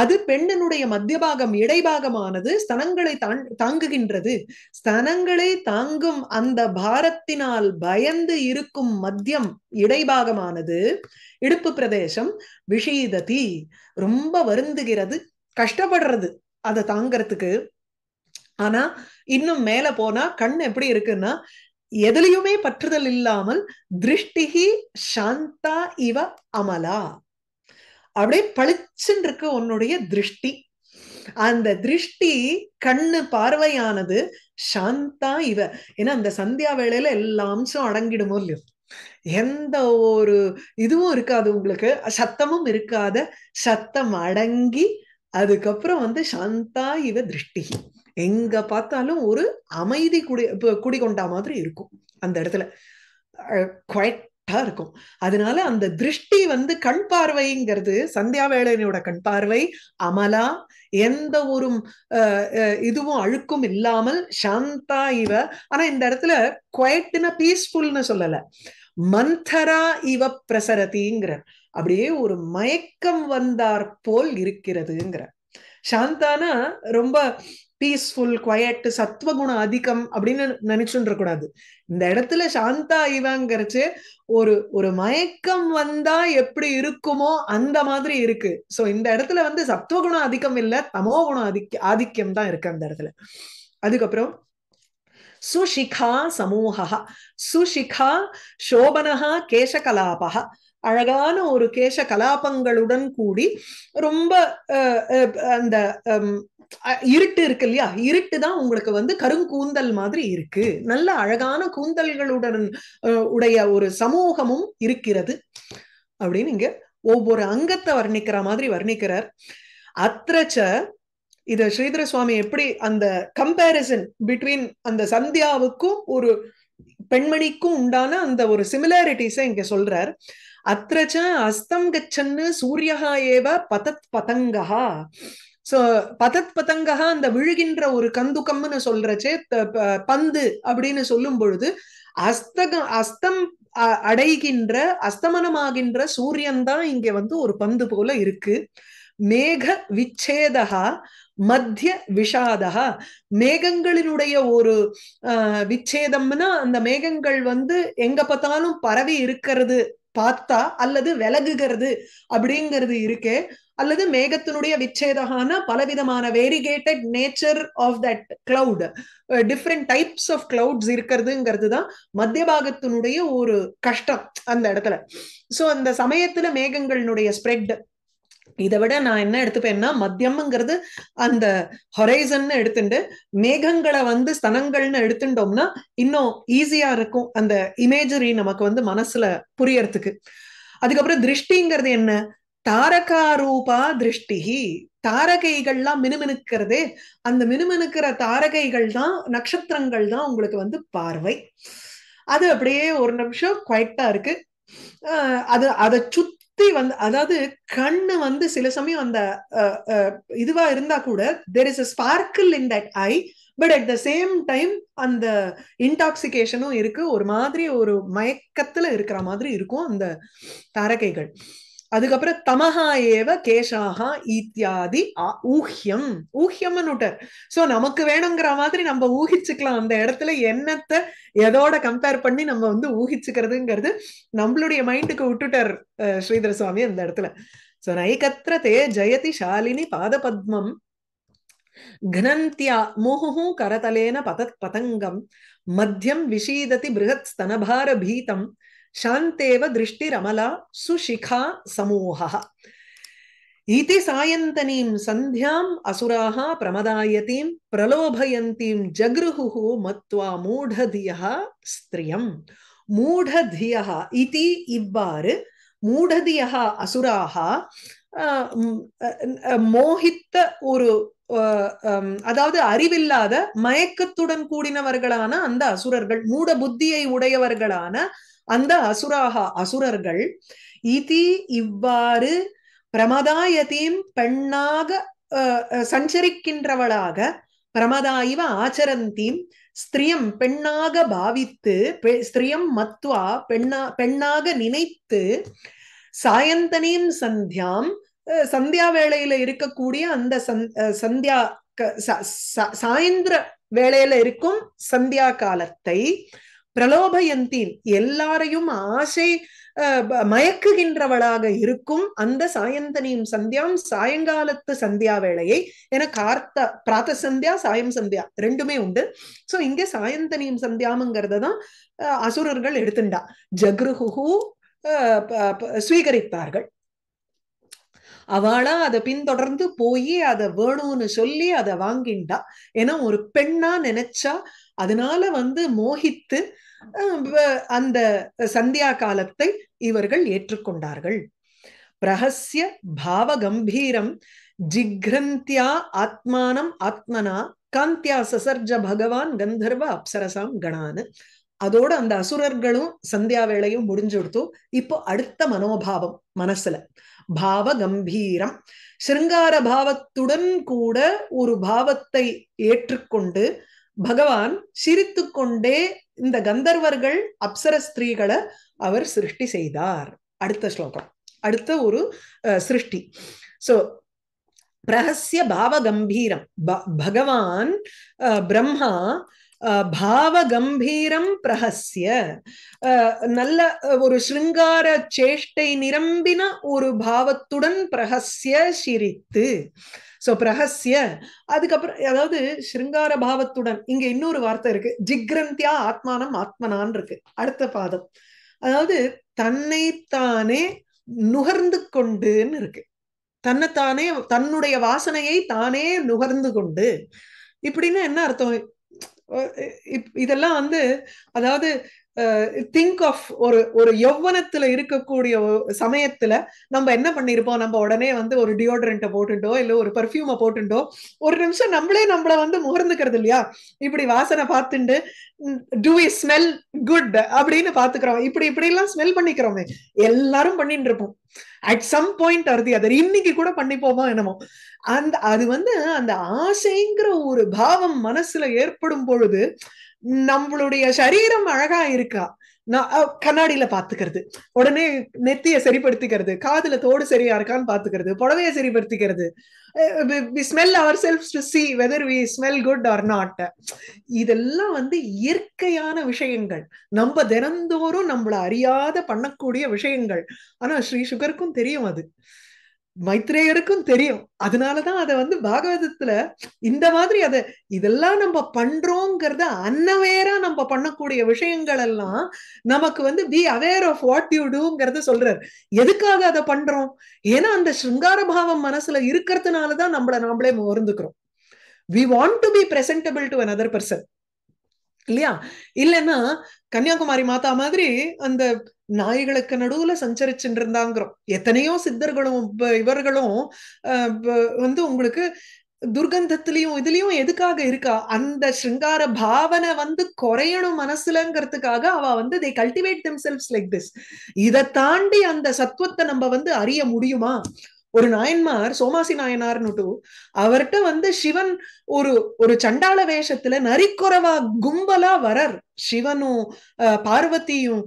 அது பெண்ணினுடைய மத்தியபாகம் இடைபாகமானது ஸ்தனங்களை தாங்குகின்றது ஸ்தனங்களை தாங்கும் அந்த பாரத்தினால் பயந்து இருக்கும் மத்தியம் இடைபாகமானது இடுப்பு பிரதேசம் விஷீததி ரொம்ப வருந்துகிறது கஷ்டப்படுறது அதை தாங்கிறதுக்கு ஆனா இன்னும் மேல போனா கண் எப்படி இருக்குன்னா எதுலையுமே பற்றுதல் இல்லாமல் திருஷ்டிகி சாந்தா இவ அமலா அப்படியே பளிச்சுன்னு இருக்கு உன்னுடைய திருஷ்டி அந்த திருஷ்டி கண்ணு பார்வையானது சாந்தா இவ ஏன்னா அந்த சந்தியா வேளையில எல்லா அம்சம் அடங்கிடுமோ இல்லையோ எந்த ஒரு இதுவும் இருக்காது உங்களுக்கு சத்தமும் இருக்காத சத்தம் அடங்கி அதுக்கப்புறம் வந்து சாந்தா இவ திருஷ்டி எங்க பார்த்தாலும் ஒரு அமைதி குடி குடிகொண்டா மாதிரி இருக்கும் அந்த இடத்துல குவைட் இருக்கும் அதனால அந்த திருஷ்டி வந்து கண் பார்வைங்கிறது வேளனையோட கண் பார்வை அமலா எந்த ஒரு இதுவும் அழுக்கும் இல்லாமல் சாந்தா இவ ஆனா இந்த இடத்துல குவைட்னா பீஸ்ஃபுல்னு சொல்லல மந்தரா இவ பிரசரதிங்கிற அப்படியே ஒரு மயக்கம் வந்தார் போல் இருக்கிறதுங்கிற சாந்தானா ரொம்ப பீஸ்ஃபுல் குவயட் சத்வகுணம் அதிகம் அப்படின்னு நினைச்சுட்டு கூடாது இந்த இடத்துல சாந்தா இவங்கிறச்சு ஒரு ஒரு மயக்கம் வந்தா எப்படி இருக்குமோ அந்த மாதிரி இருக்கு சோ இந்த இடத்துல வந்து சத்வகுணம் அதிகம் இல்ல தமோ குணம் அதிக்க ஆதிக்கம் தான் இருக்கு அந்த இடத்துல அதுக்கப்புறம் சுஷிகா சமூகா சுஷிகா சோபனஹா கேசகலாபா அழகான ஒரு கேச கலாபங்களுடன் கூடி ரொம்ப அந்த இருட்டு இருக்கு இல்லையா இருட்டு தான் உங்களுக்கு வந்து கருங்கூந்தல் மாதிரி இருக்கு நல்ல அழகான கூந்தல்களுடன் உடைய ஒரு சமூகமும் இருக்கிறது அப்படின்னு இங்க ஒவ்வொரு அங்கத்தை வர்ணிக்கிற மாதிரி வர்ணிக்கிறார் அத்திரச்ச இது ஸ்ரீதர சுவாமி எப்படி அந்த கம்பேரிசன் பிட்வீன் அந்த சந்தியாவுக்கும் ஒரு பெண்மணிக்கும் உண்டான அந்த ஒரு சிமிலாரிட்டிஸை இங்க சொல்றார் அத்திரச்ச அஸ்தம் கச்சன்னு சூரியகா ஏவ பதத் பதங்கா சோ பதத் பதங்கா அந்த விழுகின்ற ஒரு கந்துக்கம்னு சொல்றச்சே பந்து அப்படின்னு சொல்லும் பொழுது அஸ்தகம் அஸ்தம் அடைகின்ற அஸ்தமனமாகின்ற சூரியன் தான் இங்க வந்து ஒரு பந்து போல இருக்கு மேக விச்சேதகா மத்திய விஷாதகா மேகங்களினுடைய ஒரு விச்சேதம்னா அந்த மேகங்கள் வந்து எங்க பார்த்தாலும் பரவி இருக்கிறது பார்த்தா அல்லது விலகுகிறது அப்படிங்கிறது இருக்கே அல்லது மேகத்தினுடைய விச்சேதகான பலவிதமான variegated nature of that cloud different types of clouds இருக்கிறதுங்கிறது தான் மத்திய பாகத்தினுடைய ஒரு கஷ்டம் அந்த இடத்துல ஸோ அந்த சமயத்துல மேகங்களினுடைய ஸ்ப்ரெட் இதை விட நான் என்ன எடுத்துப்பேன்னா மத்தியம்ங்கிறது அந்த ஹொரைசன் எடுத்துட்டு மேகங்களை வந்து ஸ்தனங்கள்னு எடுத்துட்டோம்னா இன்னும் ஈஸியா இருக்கும் அந்த இமேஜரி நமக்கு வந்து மனசுல புரியறதுக்கு அதுக்கப்புறம் திருஷ்டிங்கிறது என்ன தாரகா ரூபா திருஷ்டிஹி தாரகைகள்லாம் மினுமினுக்கிறதே அந்த மினுமினுக்கிற தாரகைகள் தான் நட்சத்திரங்கள் தான் உங்களுக்கு வந்து பார்வை அது அப்படியே ஒரு நிமிஷம் குவைட்டா இருக்கு அது அதை சுத் புத்தி வந்து அதாவது கண்ணு வந்து சில சமயம் அந்த இதுவா இருந்தா கூட there is a sparkle in that eye but at the same time அந்த இன்டாக்சிகேஷனும் இருக்கு ஒரு மாதிரி ஒரு மயக்கத்துல இருக்கிற மாதிரி இருக்கும் அந்த தாரகைகள் அதுக்கப்புறம் தமஹா ஏவ கேஷாகா இத்தியாதி ஊஹ்யம் ஊஹ்யம்னு விட்டார் சோ நமக்கு வேணுங்கிற மாதிரி நம்ம ஊகிச்சுக்கலாம் அந்த இடத்துல என்னத்தை எதோட கம்பேர் பண்ணி நம்ம வந்து ஊகிச்சுக்கிறதுங்கிறது நம்மளுடைய மைண்டுக்கு விட்டுட்டார் ஸ்ரீதர சுவாமி அந்த இடத்துல சோ நைகத்திர தே ஜெயதி ஷாலினி பாதபத்மம் கரதலேன பத பதங்கம் மத்தியம் விஷீததி பிருகத் ஸ்தனபார பீதம் சாந்தேவ திருஷ்டி ரமலா சுஷிகா சமூக இதி சாயந்தனீம் சந்தியாம் அசுராக பிரமதாயத்தீம் பிரலோபயந்தீம் ஜக்ருஹு மத்வா மூடதியா ஸ்திரியம் மூடதியா இதி இவ்வாறு மூடதியா அசுராக மோகித்த ஒரு அதாவது அறிவில்லாத மயக்கத்துடன் கூடினவர்களான அந்த அசுரர்கள் மூட புத்தியை உடையவர்களான அந்த அசுராக அசுரர்கள் இதி இவ்வாறு பிரமதாயதீம் பெண்ணாக சஞ்சரிக்கின்றவளாக பிரமதாயிவ ஆச்சரந்தீம் ஸ்திரியம் பெண்ணாக பாவித்து ஸ்திரியம் மத்வா பெண்ணா பெண்ணாக நினைத்து சாயந்தனையும் சந்தியாம் சந்தியா வேளையில இருக்கக்கூடிய அந்த சந்தியா சாயந்திர வேளையில இருக்கும் சந்தியா காலத்தை பிரலோபயந்தீன் எல்லாரையும் ஆசை மயக்குகின்றவளாக இருக்கும் அந்த சாயந்தனியும் சந்தியாம் சாயங்காலத்து சந்தியா வேளையை எனக்கு ஆர்த்த பிராத்த சந்தியா சாயம் சந்தியா ரெண்டுமே உண்டு சோ இங்க சாயந்தனியும் சந்தியாமுங்கிறத தான் அசுரர்கள் எடுத்துண்டா ஜக்ருஹு ஸ்வீகரித்தார்கள் அவளா அதை பின்தொடர்ந்து போய் அதை வேணும்னு சொல்லி அதை வாங்கிண்டா ஏன்னா ஒரு பெண்ணா நினைச்சா அதனால வந்து மோகித்து அந்த சந்தியா காலத்தை இவர்கள் ஏற்றுக்கொண்டார்கள் பிரகசிய பாவ கம்பீரம் ஜிக்ரந்தியா ஆத்மானம் ஆத்மனா காந்தியா சசர்ஜ பகவான் கந்தர்வ அப்சரசாம் கணானு அதோட அந்த அசுரர்களும் சந்தியா வேளையும் முடிஞ்சுடுத்து இப்போ அடுத்த மனோபாவம் மனசுல பாவ கம்பீரம் சிருங்கார பாவத்துடன் கூட ஒரு பாவத்தை ஏற்றுக்கொண்டு பகவான் சிரித்து கொண்டே இந்த கந்தர்வர்கள் அப்சர ஸ்திரீகளை அவர் சிருஷ்டி செய்தார் அடுத்த ஸ்லோகம் அடுத்த ஒரு சிருஷ்டி சோ பிரகசிய பாவ கம்பீரம் பகவான் பிரம்மா பாவகம்பீரம் பிரஹஸ்ய நல்ல ஒரு ஸ்ருங்கார சேஷ்டை நிரம்பின ஒரு பாவத்துடன் பிரஹஸ்ய சிரித்து சோ பிரஹஸ்ய அதுக்கப்புறம் அதாவது ஸ்ருங்கார பாவத்துடன் இங்க இன்னொரு வார்த்தை இருக்கு ஜிக்ரந்தியா ஆத்மானம் ஆத்மனான் இருக்கு அடுத்த பாதம் அதாவது தன்னைத்தானே நுகர்ந்து கொண்டுன்னு இருக்கு தன்னைத்தானே தன்னுடைய வாசனையை தானே நுகர்ந்து கொண்டு இப்படின்னா என்ன அர்த்தம் இதெல்லாம் வந்து அதாவது திங்க் ஆஃப் ஒரு ஒரு யௌவனத்துல இருக்கக்கூடிய சமயத்துல நம்ம என்ன பண்ணிருப்போம் நம்ம உடனே வந்து ஒரு டியோட்ரண்ட்டை போட்டுட்டோ இல்ல ஒரு பர்ஃபியூமை போட்டுட்டோ ஒரு நிமிஷம் நம்மளே நம்மள வந்து முகர்ந்துக்கிறது இல்லையா இப்படி வாசனை பார்த்துட்டு டூ ஸ்மெல் குட் அப்படின்னு பாத்துக்கிறோம் இப்படி இப்படி எல்லாம் ஸ்மெல் பண்ணிக்கிறோமே எல்லாரும் பண்ணிட்டு இருப்போம் அட் சம் பாயிண்ட் அறுதி அதர் இன்னைக்கு கூட பண்ணிப்போமா என்னமோ அந்த அது வந்து அந்த ஆசைங்கிற ஒரு பாவம் மனசுல ஏற்படும் பொழுது நம்மளுடைய சரீரம் அழகா இருக்கா நான் கண்ணாடியில பாத்துக்கிறது உடனே நெத்திய சரிப்படுத்திக்கிறது காதுல தோடு சரியா இருக்கான்னு பாத்துக்கிறது புடவைய சரிப்படுத்திக்கிறது smell our self to see whether we smell good or not இதெல்லாம் வந்து இயற்கையான விஷயங்கள் நம்ம தினந்தோறும் நம்மள அறியாத பண்ணக்கூடிய விஷயங்கள் ஆனா ஸ்ரீ சுகருக்கும் தெரியும் அது மைத்ரேயருக்கும் தெரியும் அதனாலதான் அதை வந்து பாகவதத்துல இந்த மாதிரி அதை இதெல்லாம் நம்ம பண்றோங்கிறத அன்னவேரா நம்ம பண்ணக்கூடிய விஷயங்கள் எல்லாம் நமக்கு வந்து be aware of what you டூங்கிறத சொல்றாரு எதுக்காக அதை பண்றோம் ஏன்னா அந்த ஸ்ருங்கார பாவம் மனசுல இருக்கிறதுனாலதான் நம்மள நாமளே மோர்ந்துக்கிறோம் we want to be presentable to other person இல்லையா இல்லைன்னா கன்னியாகுமரி மாதா மாதிரி அந்த நாய்களுக்கு நடுவுல சஞ்சரிச்சுட்டு இருந்தாங்கிறோம் எத்தனையோ சித்தர்களும் இவர்களும் வந்து உங்களுக்கு துர்கந்தத்திலையும் இதுலயும் எதுக்காக இருக்கா அந்த ஸ்ருங்கார பாவனை வந்து குறையணும் மனசுலங்கிறதுக்காக அவ வந்து they cultivate themselves like this இதை தாண்டி அந்த சத்துவத்தை நம்ம வந்து அறிய முடியுமா ஒரு நாயன்மார் சோமாசி நாயனார்னுட்டு அவர்கிட்ட வந்து சிவன் ஒரு ஒரு சண்டாள வேஷத்துல நரிக்குறவா கும்பலா வரர் சிவனும் பார்வதியும்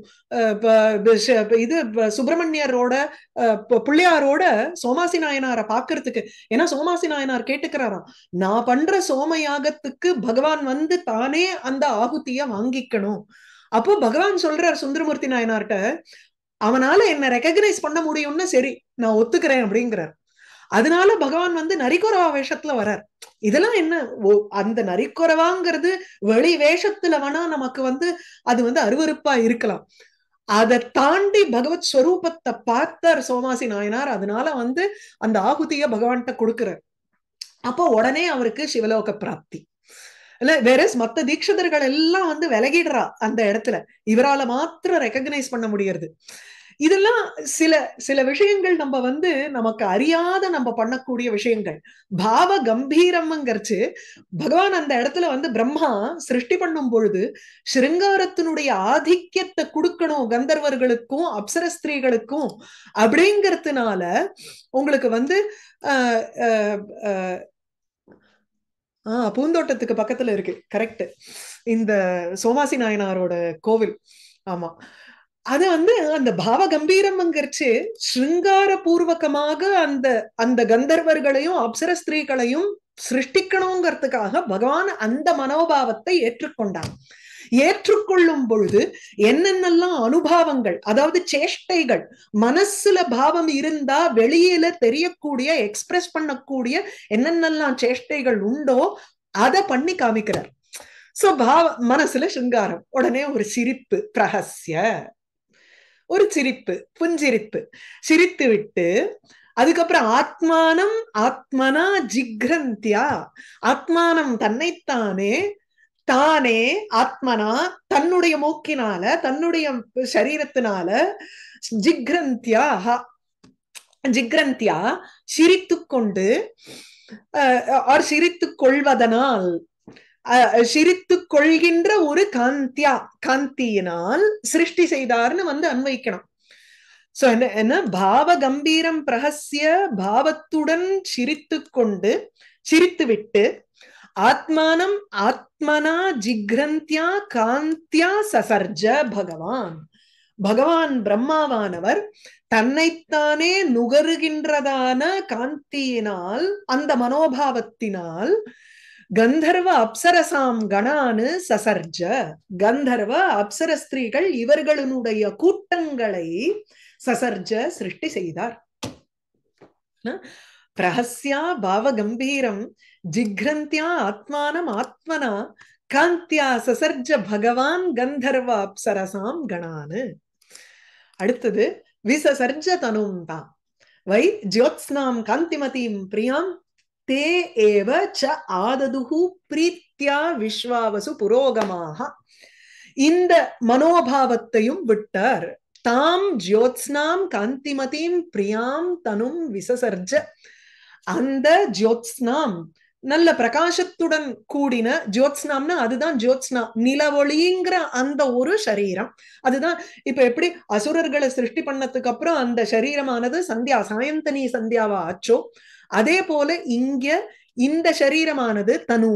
இது சுப்பிரமணியரோட பிள்ளையாரோட சோமாசி நாயனாரை பாக்குறதுக்கு ஏன்னா சோமாசி நாயனார் கேட்டுக்கிறாராம் நான் பண்ற சோமயாகத்துக்கு பகவான் வந்து தானே அந்த ஆகுத்திய வாங்கிக்கணும் அப்போ பகவான் சொல்றார் சுந்தரமூர்த்தி நாயனார்கிட்ட அவனால என்ன ரெக்கக்னைஸ் பண்ண முடியும்னு சரி நான் ஒத்துக்கிறேன் அப்படிங்கிறார் அதனால பகவான் வந்து நரிக்குறவா வேஷத்துல வர்றார் இதெல்லாம் என்ன அந்த நரிக்குறவாங்கிறது வெளி வேஷத்துல வேணா நமக்கு வந்து அது வந்து அருவறுப்பா இருக்கலாம் அதை தாண்டி பகவத் ஸ்வரூபத்தை பார்த்தார் சோமாசி நாயனார் அதனால வந்து அந்த ஆகுதிய பகவான்கிட்ட கொடுக்குறார் அப்போ உடனே அவருக்கு சிவலோக பிராப்தி இல்ல வேற மத்த தீட்சிதர்கள் எல்லாம் வந்து விலகிடுறா அந்த இடத்துல இவரால மாத்திரம் ரெக்கக்னைஸ் பண்ண முடியறது இதெல்லாம் சில சில விஷயங்கள் நம்ம வந்து நமக்கு அறியாத நம்ம பண்ணக்கூடிய விஷயங்கள் பாவ கம்பீரம்ங்கிறச்சு பகவான் அந்த இடத்துல வந்து பிரம்மா சிருஷ்டி பண்ணும் பொழுது ஸ்ருங்காரத்தினுடைய ஆதிக்கியத்தை கொடுக்கணும் கந்தர்வர்களுக்கும் அப்சர ஸ்திரீகளுக்கும் அப்படிங்கிறதுனால உங்களுக்கு வந்து ஆஹ் பூந்தோட்டத்துக்கு பக்கத்துல இருக்கு கரெக்ட் இந்த சோமாசி நாயனாரோட கோவில் ஆமா அது வந்து அந்த பாவ கம்பீரம்ங்கிறச்சு ஸ்ருங்கார பூர்வகமாக அந்த அந்த கந்தர்வர்களையும் அப்சர ஸ்திரீகளையும் சிருஷ்டிக்கணுங்கிறதுக்காக பகவான் அந்த மனோபாவத்தை ஏற்றுக்கொண்டான் ஏற்றுக்கொள்ளும் பொழுது என்னென்னலாம் அனுபவங்கள் அதாவது சேஷ்டைகள் மனசுல பாவம் இருந்தா வெளியில தெரியக்கூடிய எக்ஸ்பிரஸ் பண்ணக்கூடிய என்னென்னலாம் சேஷ்டைகள் உண்டோ அதை பண்ணி காமிக்கிறார் சோ பாவ மனசுல சிங்காரம் உடனே ஒரு சிரிப்பு பிரகசிய ஒரு சிரிப்பு புஞ்சிரிப்பு சிரித்து விட்டு அதுக்கப்புறம் ஆத்மானம் ஆத்மனா ஜிக்ரந்தியா ஆத்மானம் தன்னைத்தானே தானே ஆத்மனா தன்னுடைய மூக்கினால தன்னுடைய சரீரத்தினால ஜிக்ரந்தியா ஜிக்ரந்தியா சிரித்து கொண்டு ஆர் சிரித்து கொள்வதனால் சிரித்து கொள்கின்ற ஒரு காந்தியா காந்தியினால் சிருஷ்டி செய்தார்னு வந்து அன்வைக்கணும் சோ என்ன என்ன பாவ கம்பீரம் பிரகசிய பாவத்துடன் சிரித்து கொண்டு சிரித்து விட்டு ஆத்மானம் ஆத்மனா ஜிக்ரந்தியா காந்தியா சசர்ஜ பகவான் பகவான் பிரம்மாவானவர் தன்னைத்தானே நுகருகின்றதான காந்தியினால் அந்த மனோபாவத்தினால் கந்தர்வ அப்சரசாம் கணானு சசர்ஜ கந்தர்வ அப்சர ஸ்திரீகள் இவர்களுடைய கூட்டங்களை சசர்ஜ சிருஷ்டி செய்தார் பிரஹஸ்யா பாவ கம்பீரம் ஜிக்ரந்தியா ஆத்மானம் ஆத்மனா காந்தியா சசர்ஜ பகவான் கந்தர்வ அப்சரசாம் கணானு அடுத்தது விசசர்ஜ தனும் தாம் வை ஜோத்ஸ்னாம் காந்திமதீம் பிரியாம் தே ஏவ ச ஆததுகு பிரீத்தியா விஸ்வாவசு புரோகமாக இந்த மனோபாவத்தையும் விட்டார் தாம் ஜோத்ஸ்னாம் காந்திமதீம் பிரியாம் தனும் விசசர்ஜ அந்த ஜோத்ஸ்னாம் நல்ல பிரகாசத்துடன் கூடின ஜோத்ஸ்னாம்னா அதுதான் ஜோத்ஸ்னா நிலவொளிங்கிற அந்த ஒரு சரீரம் அதுதான் இப்ப எப்படி அசுரர்களை சிருஷ்டி பண்ணதுக்கு அப்புறம் அந்த சரீரமானது சந்தியா சாயந்தனி சந்தியாவா ஆச்சோ அதே போல இங்க இந்த சரீரமானது தனு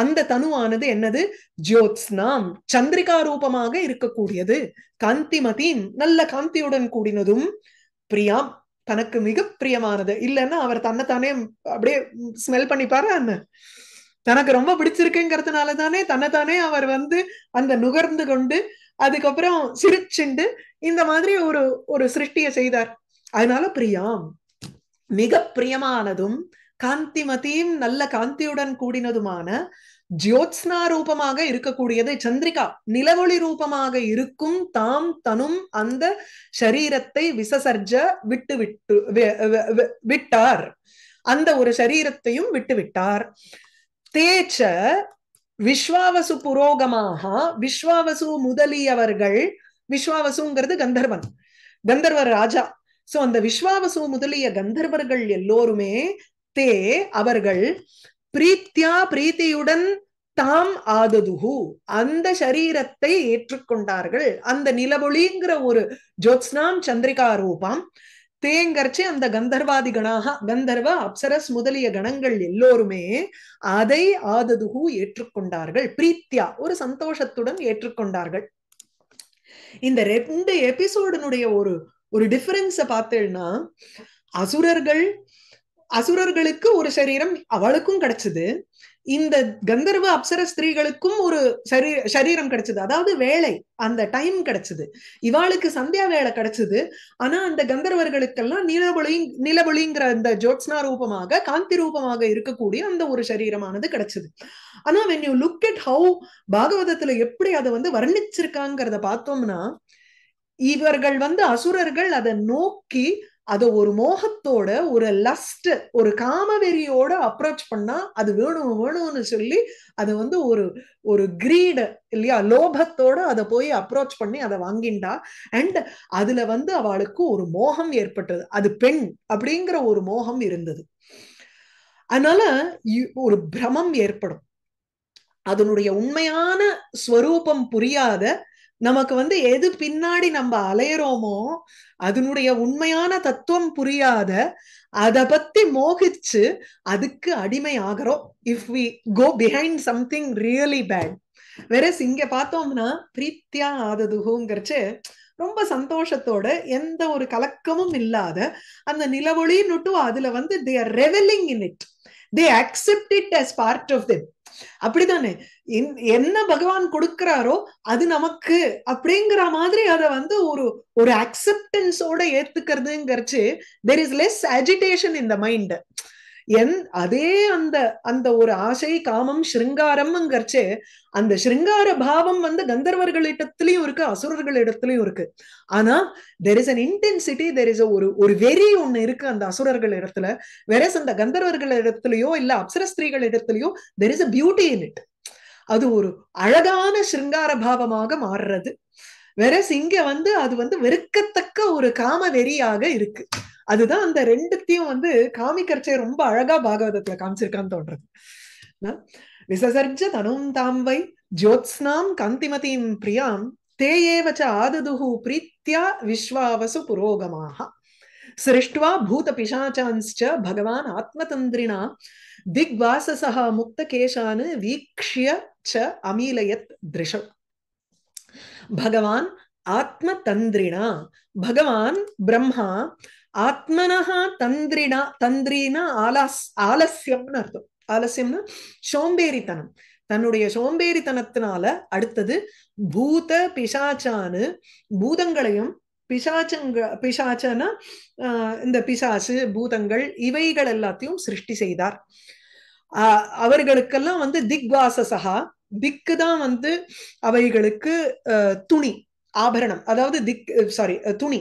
அந்த தனுவானது என்னது ஜோத்ஸ்னாம் சந்திரிகா ரூபமாக இருக்கக்கூடியது காந்திமதீன் நல்ல காந்தியுடன் கூடினதும் பிரியாம் தனக்கு மிக பிரியமானது இல்லைன்னா அவர் தன்னைத்தானே அப்படியே ஸ்மெல் பண்ணிப்பாரு தனக்கு ரொம்ப பிடிச்சிருக்குங்கிறதுனால தானே தன்னைத்தானே அவர் வந்து அந்த நுகர்ந்து கொண்டு அதுக்கப்புறம் சிரிச்சுண்டு இந்த மாதிரி ஒரு ஒரு சிருஷ்டியை செய்தார் அதனால பிரியாம் மிக பிரியமானதும் காந்திமதியும் நல்ல காந்தியுடன் கூடினதுமான ஜியோத்ஸ்னா ரூபமாக இருக்கக்கூடியது சந்திரிகா நிலவொளி ரூபமாக இருக்கும் தாம் தனும் அந்த சரீரத்தை விசசர்ஜ விட்டு விட்டு விட்டார் அந்த ஒரு சரீரத்தையும் விட்டு விட்டார் தேச்ச விஸ்வாவசு புரோகமாக விஸ்வாவசு முதலியவர்கள் விஸ்வாவசுங்கிறது கந்தர்வன் கந்தர்வர் ராஜா சோ அந்த விஸ்வாவசு முதலிய கந்தர்வர்கள் எல்லோருமே தே அவர்கள் பிரீத்தியா பிரீத்தியுடன் தாம் ஆததுகு அந்த சரீரத்தை ஏற்றுக்கொண்டார்கள் அந்த நிலவொளிங்கிற ஒரு ஜோத்ஸ்னாம் சந்திரிகா ரூபாம் தேங்கர்ச்சி அந்த கந்தர்வாதி கணாக கந்தர்வ அப்சரஸ் முதலிய கணங்கள் எல்லோருமே அதை ஆததுகு ஏற்றுக்கொண்டார்கள் பிரீத்தியா ஒரு சந்தோஷத்துடன் ஏற்றுக்கொண்டார்கள் இந்த ரெண்டு எபிசோடனுடைய ஒரு ஒரு டிஃபரன்ஸ பார்த்தேன்னா அசுரர்கள் அசுரர்களுக்கு ஒரு சரீரம் அவளுக்கும் கிடைச்சது இந்த கந்தர்வ அப்சர ஸ்திரீகளுக்கும் ஒரு சரீ சரீரம் கிடைச்சது அதாவது வேலை அந்த டைம் கிடைச்சது இவாளுக்கு சந்தியா வேலை கிடைச்சது ஆனா அந்த கந்தர்வர்களுக்கெல்லாம் நிலபொழி நிலபொழிங்கிற அந்த ஜோட்ஸ்னா ரூபமாக காந்தி ரூபமாக இருக்கக்கூடிய அந்த ஒரு சரீரமானது கிடைச்சது ஆனா when you look at how பாகவதத்துல எப்படி அதை வந்து வர்ணிச்சிருக்காங்கிறத பார்த்தோம்னா இவர்கள் வந்து அசுரர்கள் அதை நோக்கி அதை ஒரு மோகத்தோட ஒரு லஸ்ட் ஒரு காமவெறியோட அப்ரோச் பண்ணா அது வேணும் வேணும்னு சொல்லி அது வந்து ஒரு ஒரு கிரீடு இல்லையா லோபத்தோட அதை போய் அப்ரோச் பண்ணி அதை வாங்கிண்டா அண்ட் அதுல வந்து அவளுக்கு ஒரு மோகம் ஏற்பட்டது அது பெண் அப்படிங்கிற ஒரு மோகம் இருந்தது அதனால ஒரு பிரமம் ஏற்படும் அதனுடைய உண்மையான ஸ்வரூபம் புரியாத நமக்கு வந்து எது பின்னாடி நம்ம அலையிறோமோ அதனுடைய உண்மையான தத்துவம் புரியாத அத பத்தி மோகிச்சு அதுக்கு அடிமை ஆகிறோம் if we go behind something really bad versus இங்க பார்த்தோம்னா பிரீத்தியா ஆததுகுங்கிறச்சு ரொம்ப சந்தோஷத்தோட எந்த ஒரு கலக்கமும் இல்லாத அந்த நிலவொளின்னு அதுல வந்து they are revelling in it they accept it as part of them அப்படிதானே என்ன பகவான் கொடுக்கிறாரோ அது நமக்கு அப்படிங்கிற மாதிரி அதை வந்து ஒரு ஒரு அக்செப்டன்ஸோட ஏத்துக்கிறதுங்கிறச்சு there is less agitation in the mind என் அதே அந்த அந்த ஒரு ஆசை காமம் ஸ்ருங்காரம்ங்கிறச்சு அந்த ஸ்ருங்கார பாவம் வந்து கந்தர்வர்களிடத்துலயும் இருக்கு அசுரர்களிடத்துலயும் இருக்கு ஆனா there is an intensity there is ஒரு ஒரு வெறி ஒண்ணு இருக்கு அந்த அசுரர்கள் இடத்துல வெரஸ் அந்த கந்தர்வர்கள் இடத்துலயோ இல்ல அப்சர ஸ்திரீகள் இடத்துலயோ there is a beauty in it அது ஒரு அழகான ஸ்ருங்கார பாவமாக மாறுறது வெரஸ் இங்க வந்து அது வந்து வெறுக்கத்தக்க ஒரு காம வெறியாக இருக்கு அதுதான் அந்த ரெண்டுத்தையும் வந்து காமிக்கிறச்சே ரொம்ப அழகா பாகவதத்துல காமிச்சிருக்கான்னு தோன்றது விசசர்ஜ தனும் தாம்பை ஜோத்ஸ்னாம் கந்திமதியும் பிரியாம் தேயேவச்ச ஆதது பிரீத்தியா விஸ்வாவசு புரோகமாக சிருஷ்டுவா பூத பிசாச்சான்ஸ்ச பகவான் ஆத்மதந்திரினா திக்வாசசா முக்த கேசானு வீக்ஷிய ச அமீலயத் திருஷ பகவான் ஆத்ம தந்திரினா பகவான் பிரம்மா ஆத்மனஹா தந்திரினா தந்திரினா ஆலாஸ் ஆலசியம்னு அர்த்தம் ஆலசியம்னா சோம்பேறித்தனம் தன்னுடைய சோம்பேறித்தனத்தினால அடுத்தது பூத பிசாச்சானு பூதங்களையும் பிசாச்சங்க பிசாச்சனா இந்த பிசாசு பூதங்கள் இவைகள் எல்லாத்தையும் சிருஷ்டி செய்தார் ஆஹ் அவர்களுக்கெல்லாம் வந்து திக்வாசசகா திக்கு தான் வந்து அவைகளுக்கு துணி ஆபரணம் அதாவது திக் சாரி துணி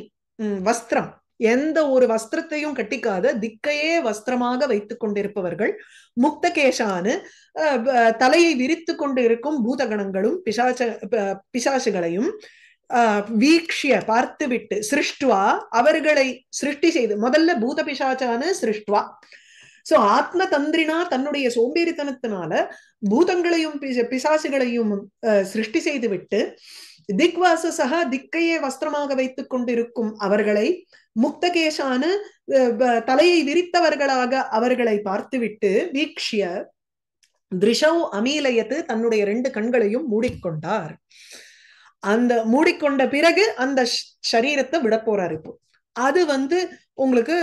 வஸ்திரம் எந்த ஒரு வஸ்திரத்தையும் கட்டிக்காத திக்கையே வஸ்திரமாக வைத்துக் கொண்டிருப்பவர்கள் முக்தகேஷானு தலையை விரித்து கொண்டு இருக்கும் பூதகணங்களும் பிசாச பிசாசுகளையும் வீக்ஷிய பார்த்துவிட்டு சிருஷ்டுவா அவர்களை சிருஷ்டி செய்து முதல்ல பூத பிசாச்சானு சிருஷ்டுவா சோ ஆத்ம தந்திரினா தன்னுடைய சோம்பேறித்தனத்தினால பூதங்களையும் பிசாசுகளையும் சிருஷ்டி செய்து விட்டு திக்வாச சகா திக்கையே வஸ்திரமாக வைத்துக் கொண்டிருக்கும் அவர்களை முக்தகேஷான தலையை விரித்தவர்களாக அவர்களை பார்த்துவிட்டு வீக்ஷிய திருஷவ் அமீலயத்து தன்னுடைய ரெண்டு கண்களையும் மூடிக்கொண்டார் அந்த மூடிக்கொண்ட பிறகு அந்த சரீரத்தை விட போறார் இப்போ அது வந்து உங்களுக்கு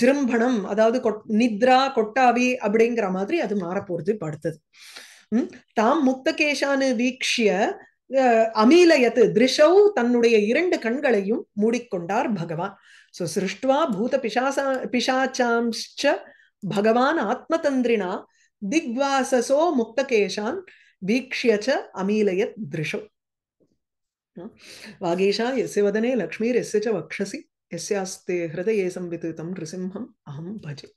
ஜிரும்பணம் அதாவது நித்ரா கொட்டாவி அப்படிங்கிற மாதிரி அது மாறப்போறது படுத்தது தாம் முக்தகேஷானு வீக்ஷிய அமீலயத்து திருஷௌ தன்னுடைய இரண்டு கண்களையும் மூடிக்கொண்டார் பகவான் சோ சிருஷ்டுவா பூத பிசாசா பிசாச்சாம்ச்ச பகவான் ஆத்மதந்திரினா திக்வாசசோ முக்தகேஷான் வீக்ஷியச்ச அமீலயத் திருஷௌ வாகேஷா எஸ்ய வதனே லக்ஷ்மீர் எஸ்ய வக்ஷசி எஸ்யாஸ்தே ஹிருதயே சம்வித்து தம் நிருசிம்ஹம் அஹம் பஜே